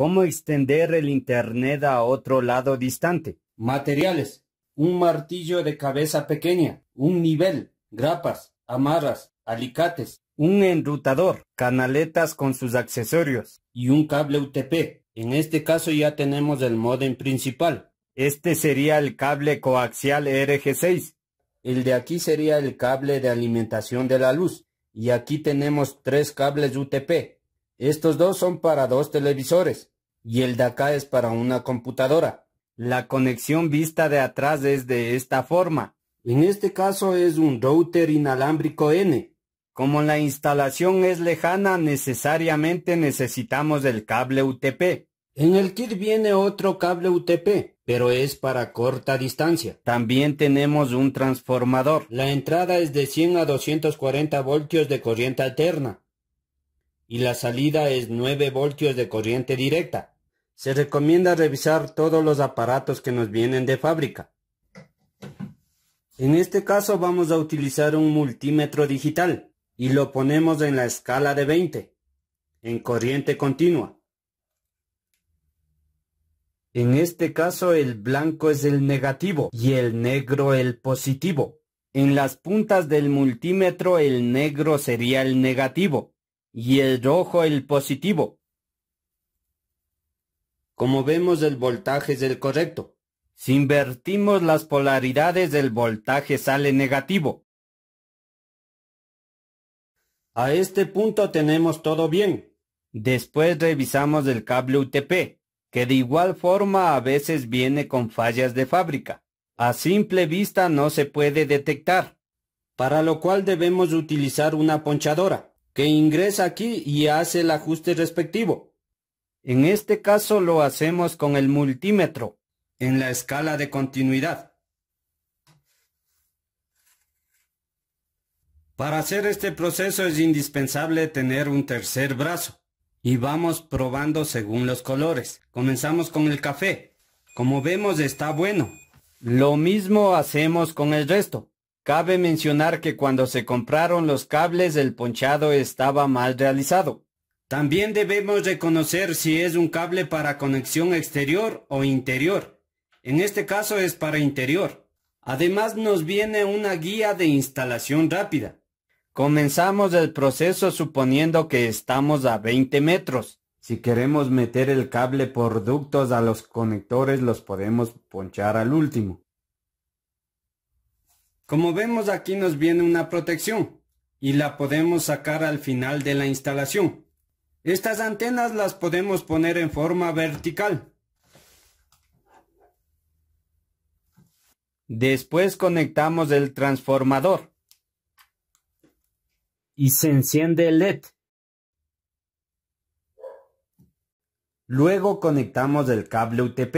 ¿Cómo extender el Internet a otro lado distante? Materiales. Un martillo de cabeza pequeña, un nivel, grapas, amarras, alicates, un enrutador, canaletas con sus accesorios y un cable UTP. En este caso ya tenemos el modem principal. Este sería el cable coaxial RG6. El de aquí sería el cable de alimentación de la luz. Y aquí tenemos tres cables UTP. Estos dos son para dos televisores y el de acá es para una computadora. La conexión vista de atrás es de esta forma. En este caso es un router inalámbrico N. Como la instalación es lejana, necesariamente necesitamos el cable UTP. En el kit viene otro cable UTP, pero es para corta distancia. También tenemos un transformador. La entrada es de 100 a 240 voltios de corriente alterna y la salida es 9 voltios de corriente directa. Se recomienda revisar todos los aparatos que nos vienen de fábrica. En este caso vamos a utilizar un multímetro digital y lo ponemos en la escala de 20, en corriente continua. En este caso el blanco es el negativo y el negro el positivo. En las puntas del multímetro el negro sería el negativo y el rojo el positivo. Como vemos el voltaje es el correcto. Si invertimos las polaridades el voltaje sale negativo. A este punto tenemos todo bien. Después revisamos el cable UTP, que de igual forma a veces viene con fallas de fábrica. A simple vista no se puede detectar, para lo cual debemos utilizar una ponchadora ingresa aquí y hace el ajuste respectivo. En este caso lo hacemos con el multímetro en la escala de continuidad. Para hacer este proceso es indispensable tener un tercer brazo y vamos probando según los colores. Comenzamos con el café. Como vemos está bueno. Lo mismo hacemos con el resto. Cabe mencionar que cuando se compraron los cables el ponchado estaba mal realizado. También debemos reconocer si es un cable para conexión exterior o interior. En este caso es para interior. Además nos viene una guía de instalación rápida. Comenzamos el proceso suponiendo que estamos a 20 metros. Si queremos meter el cable por ductos a los conectores los podemos ponchar al último. Como vemos aquí nos viene una protección y la podemos sacar al final de la instalación. Estas antenas las podemos poner en forma vertical. Después conectamos el transformador. Y se enciende el LED. Luego conectamos el cable UTP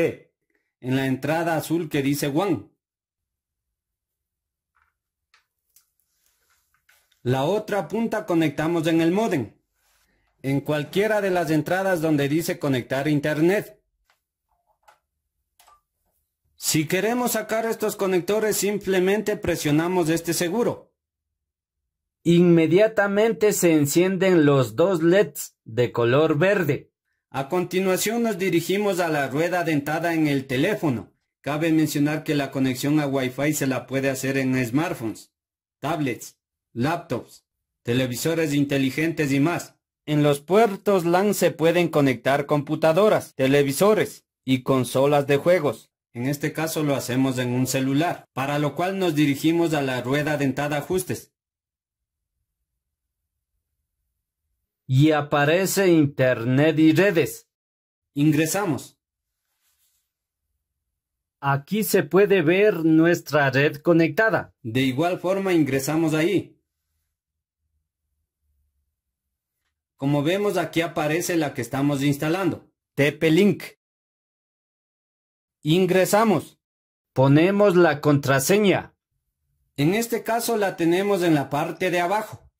en la entrada azul que dice WAN. La otra punta conectamos en el modem, en cualquiera de las entradas donde dice conectar internet. Si queremos sacar estos conectores simplemente presionamos este seguro. Inmediatamente se encienden los dos LEDs de color verde. A continuación nos dirigimos a la rueda dentada en el teléfono. Cabe mencionar que la conexión a Wi-Fi se la puede hacer en smartphones, tablets, laptops, televisores inteligentes y más. En los puertos LAN se pueden conectar computadoras, televisores y consolas de juegos. En este caso lo hacemos en un celular, para lo cual nos dirigimos a la rueda dentada ajustes. Y aparece Internet y redes. Ingresamos. Aquí se puede ver nuestra red conectada. De igual forma ingresamos ahí. Como vemos aquí aparece la que estamos instalando, TP-Link. Ingresamos. Ponemos la contraseña. En este caso la tenemos en la parte de abajo.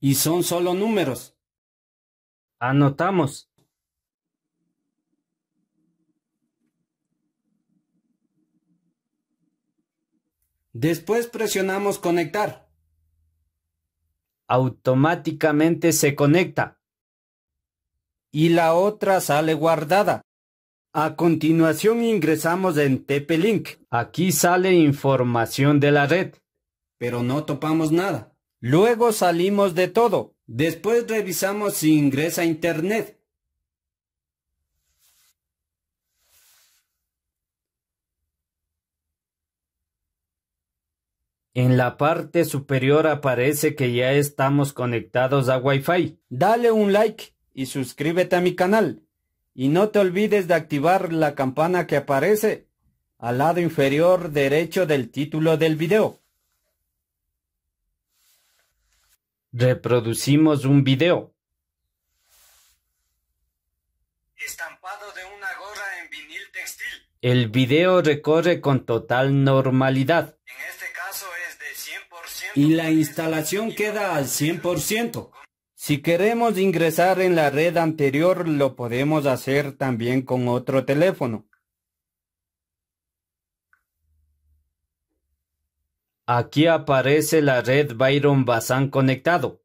Y son solo números. Anotamos. Después presionamos conectar automáticamente se conecta y la otra sale guardada. A continuación ingresamos en TP-Link. Aquí sale información de la red. Pero no topamos nada. Luego salimos de todo. Después revisamos si ingresa Internet. En la parte superior aparece que ya estamos conectados a Wi-Fi. Dale un like y suscríbete a mi canal. Y no te olvides de activar la campana que aparece al lado inferior derecho del título del video. Reproducimos un video. Estampado de una gorra en vinil textil. El video recorre con total normalidad y la instalación queda al 100%. Si queremos ingresar en la red anterior, lo podemos hacer también con otro teléfono. Aquí aparece la red Byron Bazán conectado.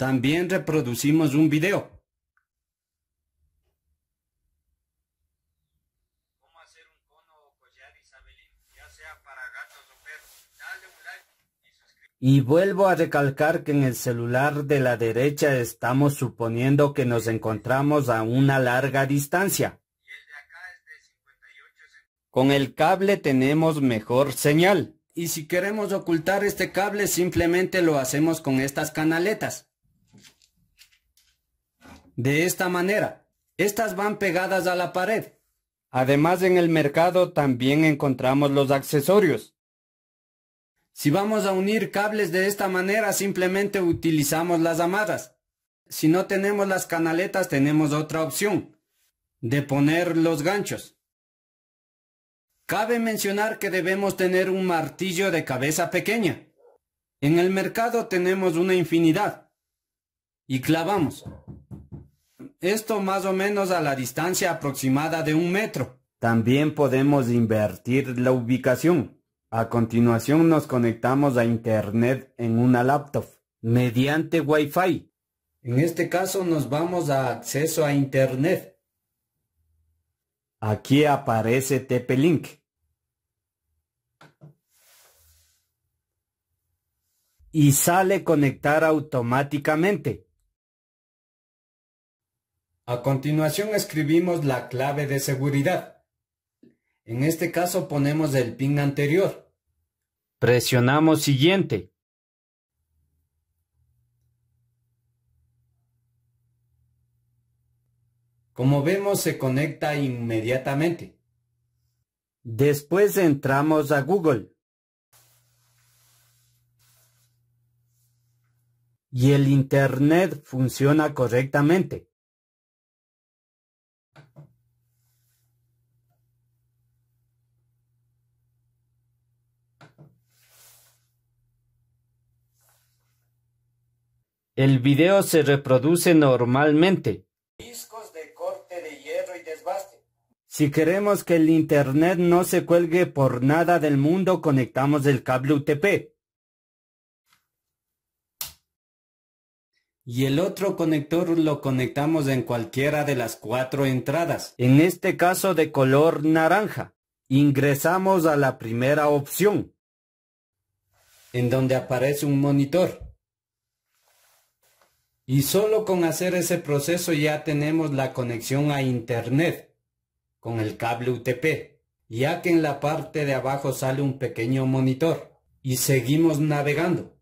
También reproducimos un video. Y vuelvo a recalcar que en el celular de la derecha estamos suponiendo que nos encontramos a una larga distancia. Con el cable tenemos mejor señal. Y si queremos ocultar este cable simplemente lo hacemos con estas canaletas. De esta manera, estas van pegadas a la pared. Además, en el mercado también encontramos los accesorios. Si vamos a unir cables de esta manera, simplemente utilizamos las amadas. Si no tenemos las canaletas, tenemos otra opción, de poner los ganchos. Cabe mencionar que debemos tener un martillo de cabeza pequeña. En el mercado tenemos una infinidad. Y clavamos. Esto más o menos a la distancia aproximada de un metro. También podemos invertir la ubicación. A continuación nos conectamos a Internet en una laptop mediante Wi-Fi. En este caso nos vamos a acceso a Internet. Aquí aparece TP-Link. Y sale conectar automáticamente. A continuación escribimos la clave de seguridad. En este caso ponemos el pin anterior. Presionamos siguiente. Como vemos se conecta inmediatamente. Después entramos a Google. Y el Internet funciona correctamente. El video se reproduce normalmente. Discos de corte de hierro y desbaste. Si queremos que el Internet no se cuelgue por nada del mundo, conectamos el cable UTP. Y el otro conector lo conectamos en cualquiera de las cuatro entradas, en este caso de color naranja. Ingresamos a la primera opción, en donde aparece un monitor. Y solo con hacer ese proceso ya tenemos la conexión a Internet con el cable UTP, ya que en la parte de abajo sale un pequeño monitor y seguimos navegando.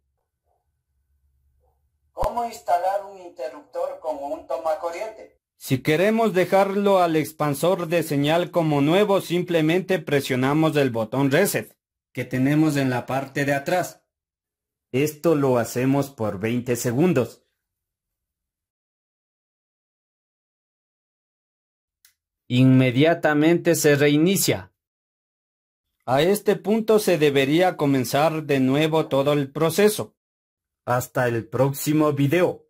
¿Cómo instalar un interruptor con un tomacorriente? Si queremos dejarlo al expansor de señal como nuevo, simplemente presionamos el botón Reset que tenemos en la parte de atrás. Esto lo hacemos por 20 segundos inmediatamente se reinicia. A este punto se debería comenzar de nuevo todo el proceso. Hasta el próximo video.